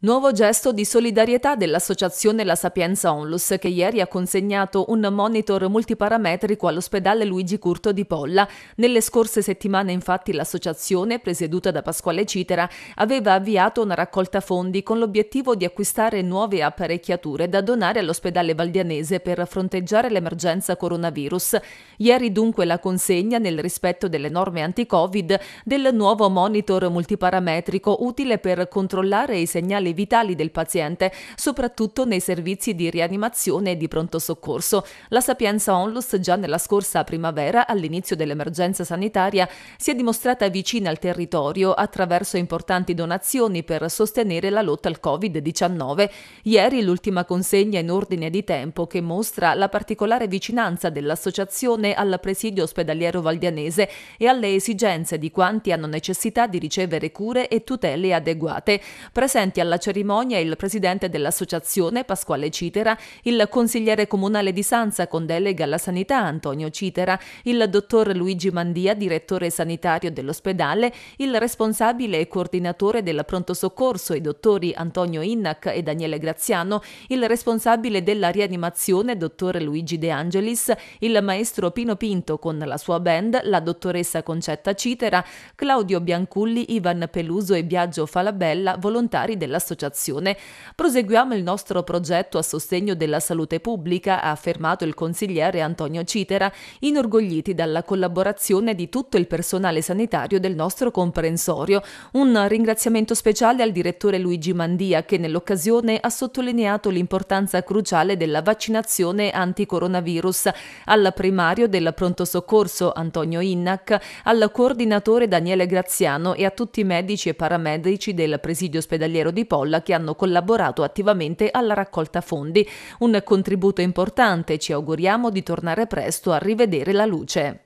Nuovo gesto di solidarietà dell'Associazione La Sapienza Onlus che ieri ha consegnato un monitor multiparametrico all'ospedale Luigi Curto di Polla. Nelle scorse settimane infatti l'associazione, presieduta da Pasquale Citera, aveva avviato una raccolta fondi con l'obiettivo di acquistare nuove apparecchiature da donare all'ospedale valdianese per fronteggiare l'emergenza coronavirus. Ieri dunque la consegna, nel rispetto delle norme anti-Covid, del nuovo monitor multiparametrico utile per controllare i segnali parcelle vitali del paziente, soprattutto nei servizi di rianimazione e di pronto soccorso. La Sapienza Onlus già nella scorsa primavera, all'inizio dell'emergenza sanitaria, si è dimostrata vicina al territorio attraverso importanti donazioni per sostenere la lotta al Covid-19. Ieri l'ultima consegna in ordine di tempo che mostra la particolare vicinanza dell'associazione al presidio ospedaliero valdianese e alle esigenze di quanti hanno necessità di ricevere cure e tutele adeguate. Presenti alla alla cerimonia il presidente dell'associazione Pasquale Citera, il consigliere comunale di Sanza con delega alla sanità Antonio Citera, il dottor Luigi Mandia, direttore sanitario dell'ospedale, il responsabile e coordinatore del pronto soccorso, i dottori Antonio Innac e Daniele Graziano, il responsabile della rianimazione, dottor Luigi De Angelis, il maestro Pino Pinto con la sua band, la dottoressa Concetta Citera, Claudio Bianculli, Ivan Peluso e Biagio Falabella, volontari dell'associazione associazione, proseguiamo il nostro progetto a sostegno della salute pubblica, ha affermato il consigliere Antonio Citera, inorgogliti dalla collaborazione di tutto il personale sanitario del nostro comprensorio. Un ringraziamento speciale al direttore Luigi Mandia che nell'occasione ha sottolineato l'importanza cruciale della vaccinazione anticoronavirus, al primario del pronto soccorso Antonio Innac, al coordinatore Daniele Graziano e a tutti i medici e paramedici del presidio ospedaliero di Porto Colla che hanno collaborato attivamente alla raccolta fondi. Un contributo importante, ci auguriamo di tornare presto a rivedere la luce.